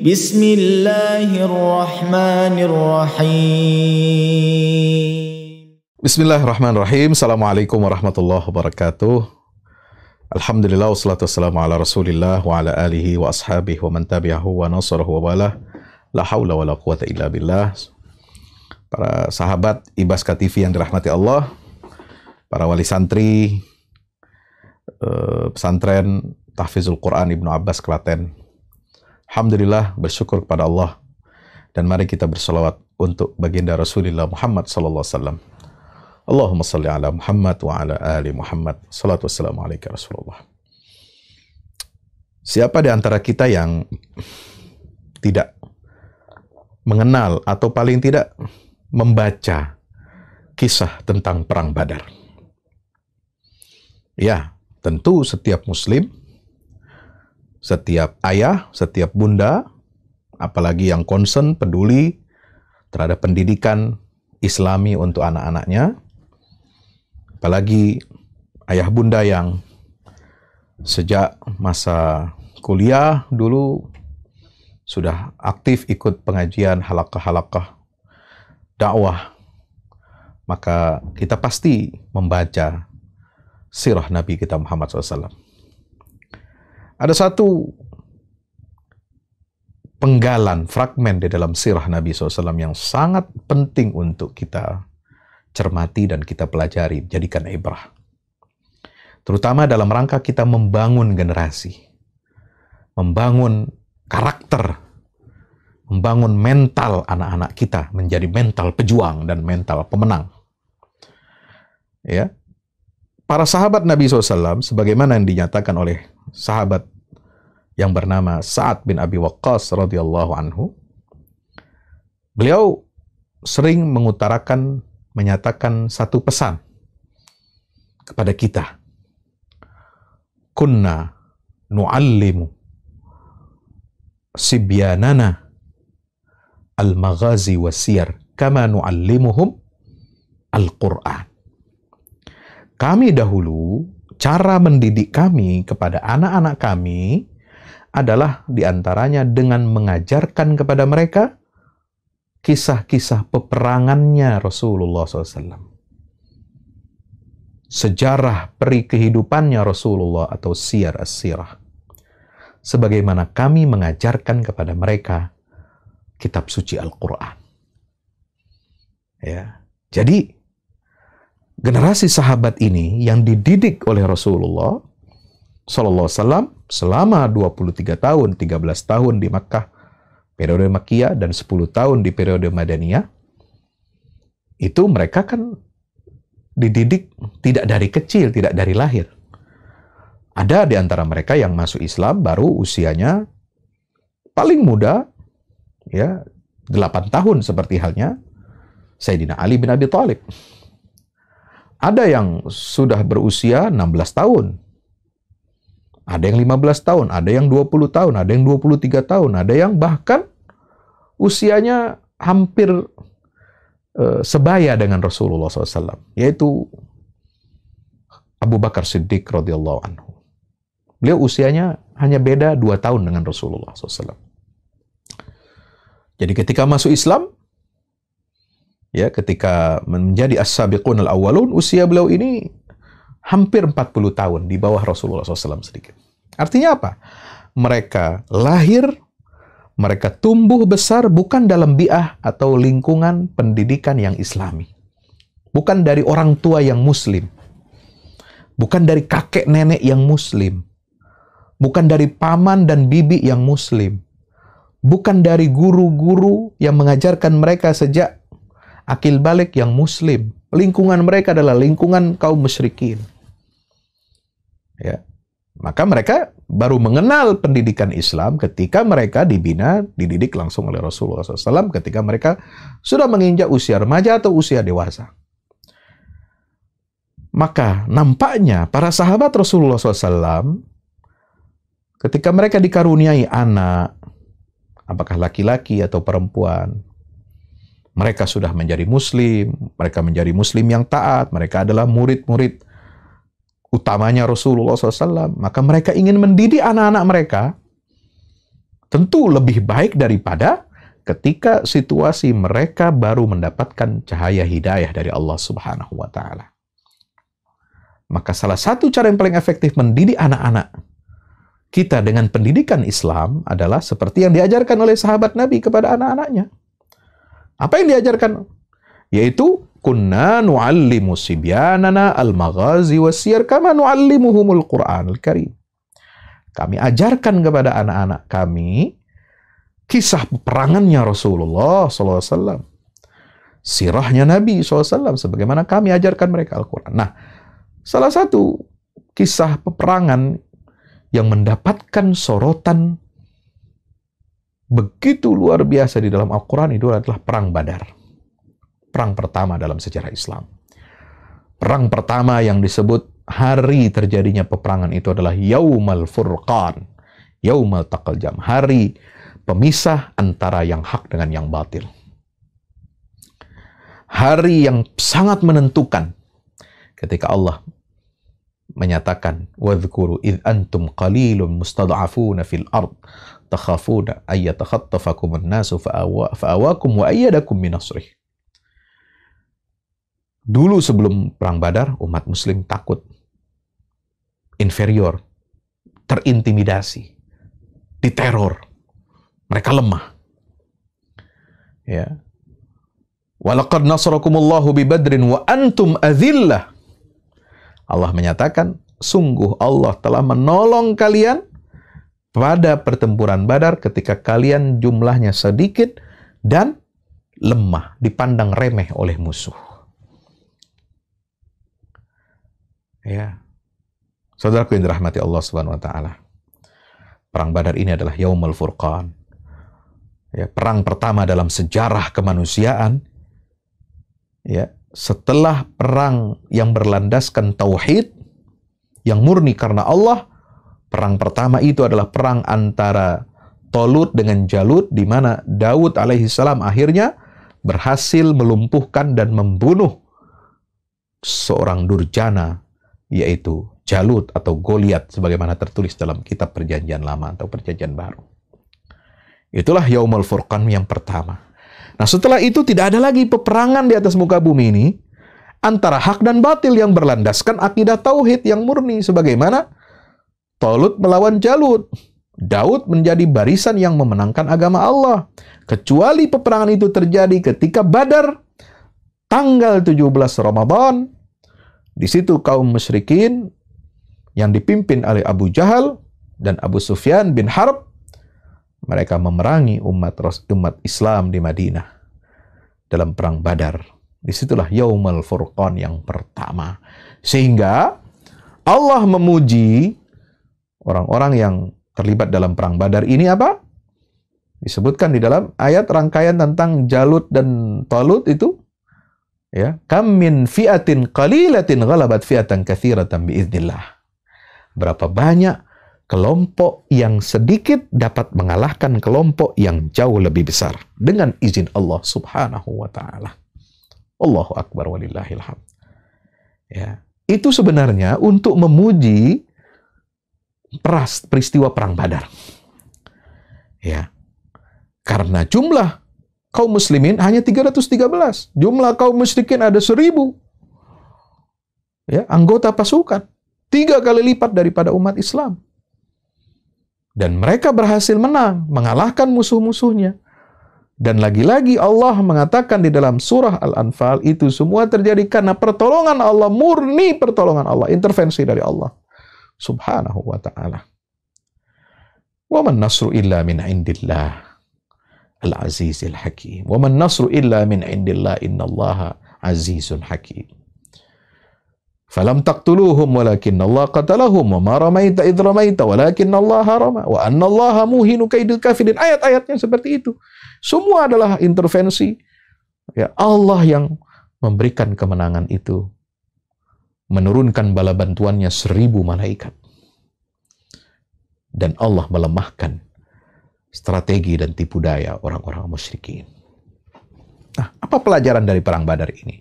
Bismillahirrahmanirrahim. Bismillahirrahmanirrahim. Assalamualaikum warahmatullahi wabarakatuh. Alhamdulillah wassalatu wassalamu ala Rasulillah wa ala alihi wa ashabihi wa man tabi'ahu wa nasarahu wa bala. La haula wa la quwata illa billah. Para sahabat Ibaska TV yang dirahmati Allah, para wali santri, eh, pesantren Tahfizul Quran Ibnu Abbas Klaten Alhamdulillah bersyukur kepada Allah dan mari kita bersolawat untuk baginda Rasulullah Muhammad sallallahu alaihi wasallam. Allahumma salli ala Muhammad wa ala ali Muhammad. Salatu wassalamu alaika Rasulullah. Siapa di antara kita yang tidak mengenal atau paling tidak membaca kisah tentang perang Badar? Ya, tentu setiap muslim setiap ayah, setiap bunda, apalagi yang concern, peduli terhadap pendidikan islami untuk anak-anaknya, apalagi ayah bunda yang sejak masa kuliah dulu sudah aktif ikut pengajian halakah-halakah dakwah, maka kita pasti membaca sirah Nabi kita Muhammad SAW. Ada satu penggalan, fragmen di dalam sirah Nabi SAW yang sangat penting untuk kita cermati dan kita pelajari, jadikan ibrah. Terutama dalam rangka kita membangun generasi, membangun karakter, membangun mental anak-anak kita menjadi mental pejuang dan mental pemenang. Ya, para sahabat Nabi SAW, sebagaimana yang dinyatakan oleh sahabat yang bernama Sa'ad bin Abi Waqqas radhiyallahu anhu. Beliau sering mengutarakan menyatakan satu pesan kepada kita. Kunna nu'allimu sibyanana al-maghazi wasiyar kama nu'allimuhum al-Qur'an. Kami dahulu cara mendidik kami kepada anak-anak kami adalah diantaranya dengan mengajarkan kepada mereka kisah-kisah peperangannya Rasulullah SAW. Sejarah peri kehidupannya Rasulullah atau siar as-sirah. Sebagaimana kami mengajarkan kepada mereka kitab suci Al-Quran. Ya. Jadi, generasi sahabat ini yang dididik oleh Rasulullah SAW selama 23 tahun, 13 tahun di Makkah, periode Makia dan 10 tahun di periode Madaniyah, itu mereka kan dididik tidak dari kecil, tidak dari lahir. Ada di antara mereka yang masuk Islam baru usianya paling muda ya 8 tahun seperti halnya Sayyidina Ali bin Abi Thalib. Ada yang sudah berusia 16 tahun, ada yang 15 tahun, ada yang 20 tahun, ada yang 23 tahun, ada yang bahkan usianya hampir e, sebaya dengan Rasulullah SAW, yaitu Abu Bakar Siddiq radhiyallahu anhu. Beliau usianya hanya beda dua tahun dengan Rasulullah SAW. Jadi ketika masuk Islam, ya ketika menjadi as-sabiqun al-awwalun, usia beliau ini hampir 40 tahun di bawah Rasulullah SAW sedikit. Artinya apa? Mereka lahir, mereka tumbuh besar bukan dalam biah atau lingkungan pendidikan yang islami. Bukan dari orang tua yang muslim. Bukan dari kakek nenek yang muslim. Bukan dari paman dan bibi yang muslim. Bukan dari guru-guru yang mengajarkan mereka sejak akil balik yang muslim. Lingkungan mereka adalah lingkungan kaum musyrikin. Ya. Maka mereka baru mengenal pendidikan Islam ketika mereka dibina, dididik langsung oleh Rasulullah SAW ketika mereka sudah menginjak usia remaja atau usia dewasa. Maka nampaknya para sahabat Rasulullah SAW ketika mereka dikaruniai anak, apakah laki-laki atau perempuan, mereka sudah menjadi muslim, mereka menjadi muslim yang taat, mereka adalah murid-murid utamanya Rasulullah SAW, maka mereka ingin mendidik anak-anak mereka tentu lebih baik daripada ketika situasi mereka baru mendapatkan cahaya hidayah dari Allah Subhanahu wa taala. Maka salah satu cara yang paling efektif mendidik anak-anak kita dengan pendidikan Islam adalah seperti yang diajarkan oleh sahabat Nabi kepada anak-anaknya. Apa yang diajarkan? Yaitu kunna nu'allimu sibyanana al-maghazi wasiyar kama nu'allimuhumul al Karim. Kami ajarkan kepada anak-anak kami kisah perangannya Rasulullah SAW. Sirahnya Nabi SAW. Sebagaimana kami ajarkan mereka Al-Quran. Nah, salah satu kisah peperangan yang mendapatkan sorotan begitu luar biasa di dalam Al-Quran itu adalah Perang Badar perang pertama dalam sejarah Islam. Perang pertama yang disebut hari terjadinya peperangan itu adalah Yaumal Furqan, Yaumal Taqal Jam, hari pemisah antara yang hak dengan yang batil. Hari yang sangat menentukan ketika Allah menyatakan wadhkuru id antum qalilun mustad'afuna fil ard takhafuna ay yatakhattafakum an-nasu fa'awakum wa ayyadakum bi Dulu sebelum Perang Badar, umat Muslim takut, inferior, terintimidasi, diteror, mereka lemah. Ya. Walaqad nasarakumullahu bi badrin wa antum azillah. Allah menyatakan, sungguh Allah telah menolong kalian pada pertempuran Badar ketika kalian jumlahnya sedikit dan lemah, dipandang remeh oleh musuh. Ya. Saudaraku yang dirahmati Allah Subhanahu wa taala. Perang Badar ini adalah Yaumul Furqan. Ya, perang pertama dalam sejarah kemanusiaan. Ya, setelah perang yang berlandaskan tauhid yang murni karena Allah, perang pertama itu adalah perang antara Tolut dengan Jalut di mana Daud alaihi salam akhirnya berhasil melumpuhkan dan membunuh seorang durjana yaitu Jalut atau Goliat sebagaimana tertulis dalam kitab perjanjian lama atau perjanjian baru. Itulah Yaumul Furqan yang pertama. Nah setelah itu tidak ada lagi peperangan di atas muka bumi ini antara hak dan batil yang berlandaskan akidah tauhid yang murni sebagaimana Tolut melawan Jalut. Daud menjadi barisan yang memenangkan agama Allah. Kecuali peperangan itu terjadi ketika Badar tanggal 17 Ramadan di situ kaum musyrikin yang dipimpin oleh Abu Jahal dan Abu Sufyan bin Harb mereka memerangi umat umat Islam di Madinah dalam perang Badar. Disitulah Yaumul Furqan yang pertama. Sehingga Allah memuji orang-orang yang terlibat dalam perang Badar ini apa? Disebutkan di dalam ayat rangkaian tentang Jalut dan Talut itu Ya, kam min fi'atin qalilatin ghalabat fi'atan katsiratan biiznillah. Berapa banyak kelompok yang sedikit dapat mengalahkan kelompok yang jauh lebih besar dengan izin Allah Subhanahu wa taala. Allahu akbar walillahil Ya, itu sebenarnya untuk memuji peras peristiwa perang Badar. Ya. Karena jumlah kaum muslimin hanya 313. Jumlah kaum musyrikin ada 1000. Ya, anggota pasukan. Tiga kali lipat daripada umat Islam. Dan mereka berhasil menang, mengalahkan musuh-musuhnya. Dan lagi-lagi Allah mengatakan di dalam surah Al-Anfal itu semua terjadi karena pertolongan Allah, murni pertolongan Allah, intervensi dari Allah. Subhanahu wa ta'ala. Wa man nasru illa min indillah. Al-Azizil Hakim. Wa man nasru illa min indillah الله azizun hakim. Falam taqtuluhum walakin Allah qatalahum wa ma ramaita idh ramaita walakin Allah وأن wa anna Allah muhinu kaidil kafirin. ayat seperti itu. Semua adalah intervensi ya Allah yang memberikan kemenangan itu. Menurunkan bala bantuannya seribu malaikat. Dan Allah melemahkan strategi dan tipu daya orang-orang musyrikin. Nah, apa pelajaran dari perang Badar ini?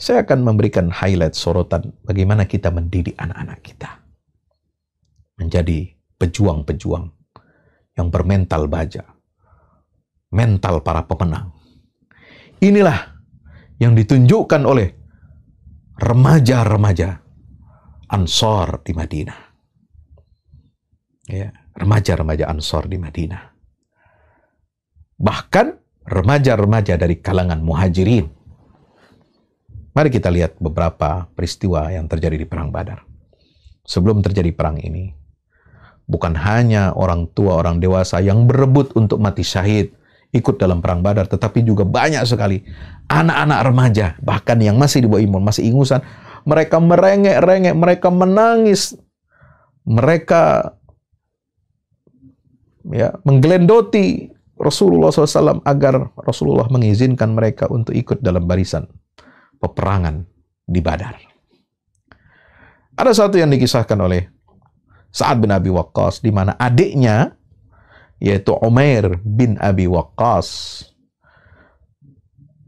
Saya akan memberikan highlight sorotan bagaimana kita mendidik anak-anak kita menjadi pejuang-pejuang yang bermental baja, mental para pemenang. Inilah yang ditunjukkan oleh remaja-remaja Ansor di Madinah. Ya, remaja-remaja Ansor di Madinah bahkan remaja-remaja dari kalangan muhajirin. Mari kita lihat beberapa peristiwa yang terjadi di Perang Badar. Sebelum terjadi perang ini, bukan hanya orang tua, orang dewasa yang berebut untuk mati syahid ikut dalam Perang Badar, tetapi juga banyak sekali anak-anak remaja, bahkan yang masih di bawah imun, masih ingusan, mereka merengek-rengek, mereka menangis, mereka ya menggelendoti Rasulullah SAW agar Rasulullah mengizinkan mereka untuk ikut dalam barisan peperangan di Badar. Ada satu yang dikisahkan oleh Sa'ad bin Abi Waqqas di mana adiknya yaitu Umair bin Abi Waqqas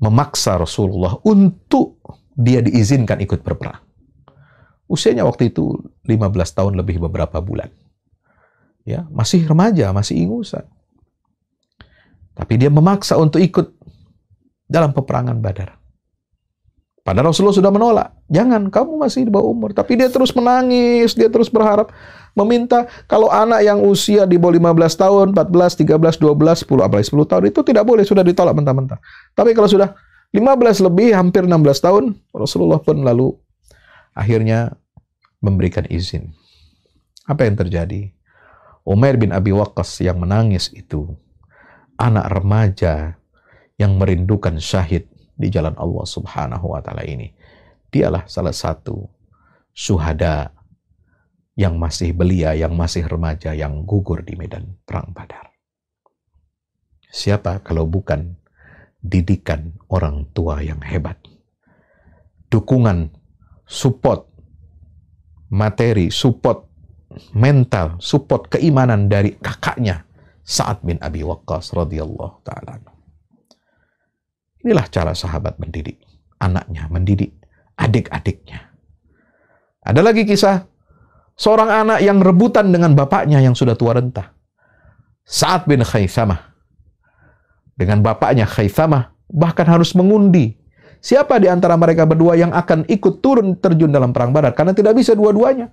memaksa Rasulullah untuk dia diizinkan ikut berperang. Usianya waktu itu 15 tahun lebih beberapa bulan. Ya, masih remaja, masih ingusan. Tapi dia memaksa untuk ikut dalam peperangan Badar. Padahal Rasulullah sudah menolak. Jangan, kamu masih di bawah umur. Tapi dia terus menangis, dia terus berharap. Meminta kalau anak yang usia di bawah 15 tahun, 14, 13, 12, 10, apalagi 10 tahun, itu tidak boleh, sudah ditolak mentah-mentah. Tapi kalau sudah 15 lebih, hampir 16 tahun, Rasulullah pun lalu akhirnya memberikan izin. Apa yang terjadi? Umar bin Abi Waqqas yang menangis itu anak remaja yang merindukan syahid di jalan Allah Subhanahu wa taala ini. Dialah salah satu suhada yang masih belia, yang masih remaja, yang gugur di medan perang Badar. Siapa kalau bukan didikan orang tua yang hebat? Dukungan, support, materi, support mental, support keimanan dari kakaknya, Sa'ad bin Abi Waqqas radhiyallahu taala. Inilah cara sahabat mendidik anaknya, mendidik adik-adiknya. Ada lagi kisah seorang anak yang rebutan dengan bapaknya yang sudah tua rentah. Sa'ad bin Khaisamah dengan bapaknya Khaisamah bahkan harus mengundi siapa di antara mereka berdua yang akan ikut turun terjun dalam perang Badar karena tidak bisa dua-duanya.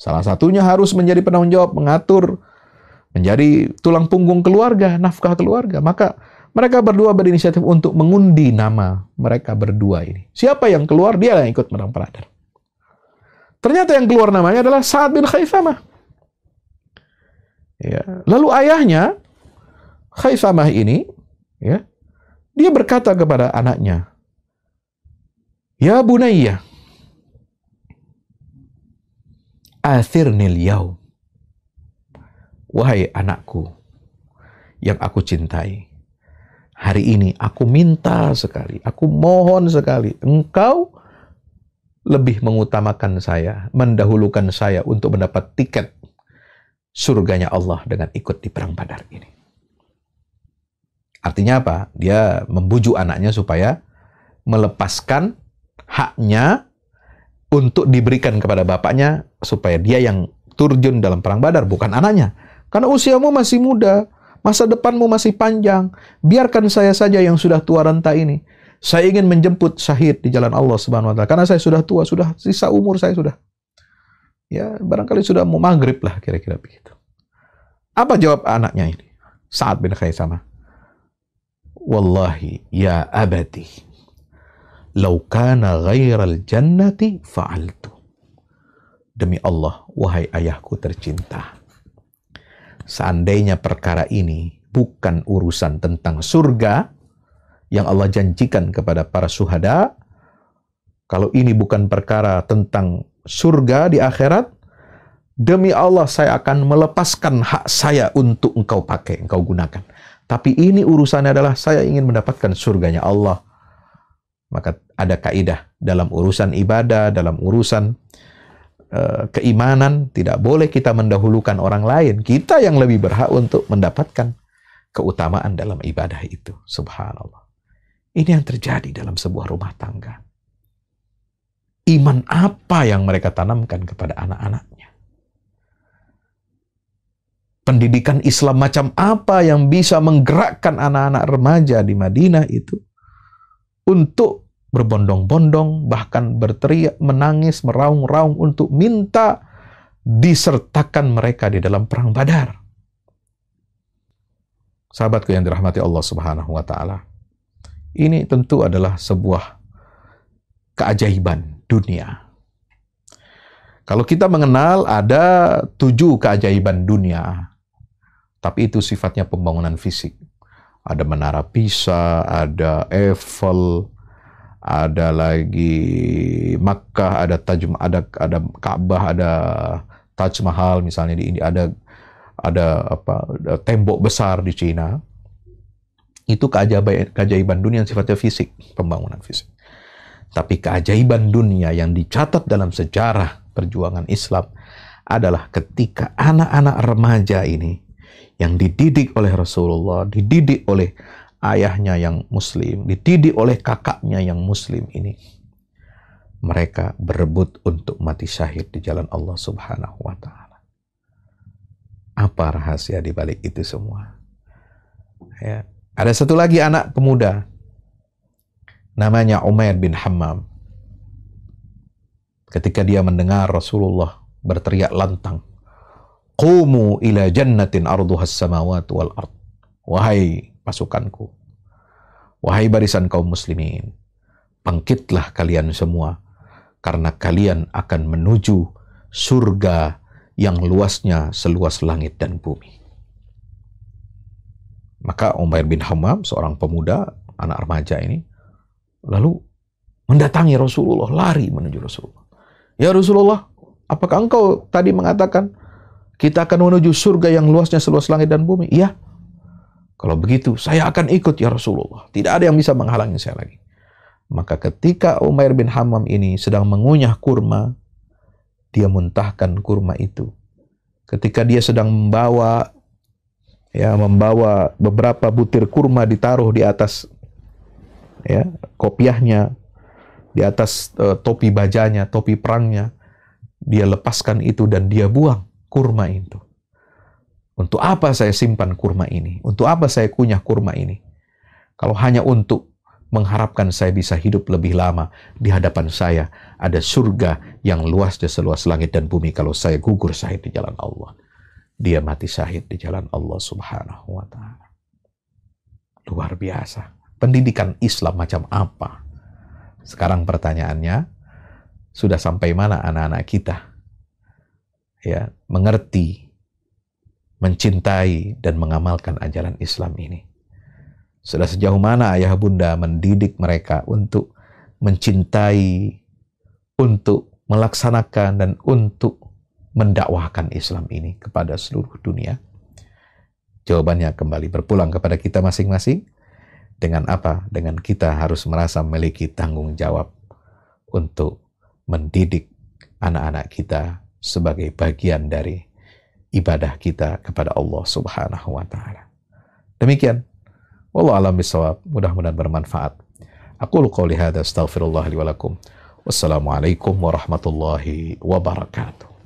Salah satunya harus menjadi penanggung jawab mengatur menjadi tulang punggung keluarga, nafkah keluarga. Maka mereka berdua berinisiatif untuk mengundi nama mereka berdua ini. Siapa yang keluar, dia yang ikut menang peradar. Ternyata yang keluar namanya adalah Sa'ad bin Khaisamah. Ya. Lalu ayahnya, Khaisamah ini, ya, dia berkata kepada anaknya, Ya Bunayya, athirnil yaum. Wahai anakku yang aku cintai, hari ini aku minta sekali, aku mohon sekali, engkau lebih mengutamakan saya, mendahulukan saya untuk mendapat tiket surganya Allah dengan ikut di perang Badar ini. Artinya apa? Dia membujuk anaknya supaya melepaskan haknya untuk diberikan kepada bapaknya supaya dia yang turjun dalam perang Badar bukan anaknya. Karena usiamu masih muda, masa depanmu masih panjang. Biarkan saya saja yang sudah tua renta ini. Saya ingin menjemput syahid di jalan Allah Subhanahu wa taala karena saya sudah tua, sudah sisa umur saya sudah. Ya, barangkali sudah mau maghrib lah kira-kira begitu. Apa jawab anaknya ini? saat bin sama? Wallahi ya abati. Lau kana ghairal jannati fa'altu. Demi Allah, wahai ayahku tercinta seandainya perkara ini bukan urusan tentang surga yang Allah janjikan kepada para suhada, kalau ini bukan perkara tentang surga di akhirat, demi Allah saya akan melepaskan hak saya untuk engkau pakai, engkau gunakan. Tapi ini urusannya adalah saya ingin mendapatkan surganya Allah. Maka ada kaidah dalam urusan ibadah, dalam urusan Eh, keimanan, tidak boleh kita mendahulukan orang lain. Kita yang lebih berhak untuk mendapatkan keutamaan dalam ibadah itu. Subhanallah. Ini yang terjadi dalam sebuah rumah tangga. Iman apa yang mereka tanamkan kepada anak-anaknya? Pendidikan Islam macam apa yang bisa menggerakkan anak-anak remaja di Madinah itu untuk berbondong-bondong, bahkan berteriak, menangis, meraung-raung untuk minta disertakan mereka di dalam perang Badar. Sahabatku yang dirahmati Allah Subhanahu wa taala. Ini tentu adalah sebuah keajaiban dunia. Kalau kita mengenal ada tujuh keajaiban dunia, tapi itu sifatnya pembangunan fisik. Ada menara Pisa, ada Eiffel, ada lagi Makkah, ada Taj ada ada Ka'bah, ada Taj Mahal misalnya di India, ada ada apa ada tembok besar di Cina. Itu keajaiban keajaiban dunia yang sifatnya fisik, pembangunan fisik. Tapi keajaiban dunia yang dicatat dalam sejarah perjuangan Islam adalah ketika anak-anak remaja ini yang dididik oleh Rasulullah, dididik oleh ayahnya yang muslim, dididik oleh kakaknya yang muslim ini. Mereka berebut untuk mati syahid di jalan Allah Subhanahu wa taala. Apa rahasia di balik itu semua? Ya. Ada satu lagi anak pemuda namanya Umair bin Hammam. Ketika dia mendengar Rasulullah berteriak lantang, "Qumu ila jannatin arduhas samawati wal ard." Wahai pasukanku. Wahai barisan kaum muslimin, bangkitlah kalian semua, karena kalian akan menuju surga yang luasnya seluas langit dan bumi. Maka Umair bin Hamam seorang pemuda, anak remaja ini, lalu mendatangi Rasulullah, lari menuju Rasulullah. Ya Rasulullah, apakah engkau tadi mengatakan kita akan menuju surga yang luasnya seluas langit dan bumi? Iya. Kalau begitu, saya akan ikut ya Rasulullah. Tidak ada yang bisa menghalangi saya lagi. Maka ketika Umair bin Hamam ini sedang mengunyah kurma, dia muntahkan kurma itu. Ketika dia sedang membawa ya membawa beberapa butir kurma ditaruh di atas ya kopiahnya, di atas uh, topi bajanya, topi perangnya, dia lepaskan itu dan dia buang kurma itu. Untuk apa saya simpan kurma ini? Untuk apa saya kunyah kurma ini? Kalau hanya untuk mengharapkan saya bisa hidup lebih lama di hadapan saya ada surga yang luas di seluas langit dan bumi kalau saya gugur syahid di jalan Allah dia mati syahid di jalan Allah subhanahu wa ta'ala luar biasa pendidikan Islam macam apa sekarang pertanyaannya sudah sampai mana anak-anak kita ya mengerti mencintai dan mengamalkan ajaran Islam ini. Sudah sejauh mana ayah bunda mendidik mereka untuk mencintai, untuk melaksanakan dan untuk mendakwahkan Islam ini kepada seluruh dunia? Jawabannya kembali berpulang kepada kita masing-masing. Dengan apa? Dengan kita harus merasa memiliki tanggung jawab untuk mendidik anak-anak kita sebagai bagian dari ibadah kita kepada Allah Subhanahu wa taala. Demikian. Wallahu alam bisawab. Mudah-mudahan bermanfaat. Aku qouli hadza astaghfirullah li wa lakum. Wassalamualaikum warahmatullahi wabarakatuh.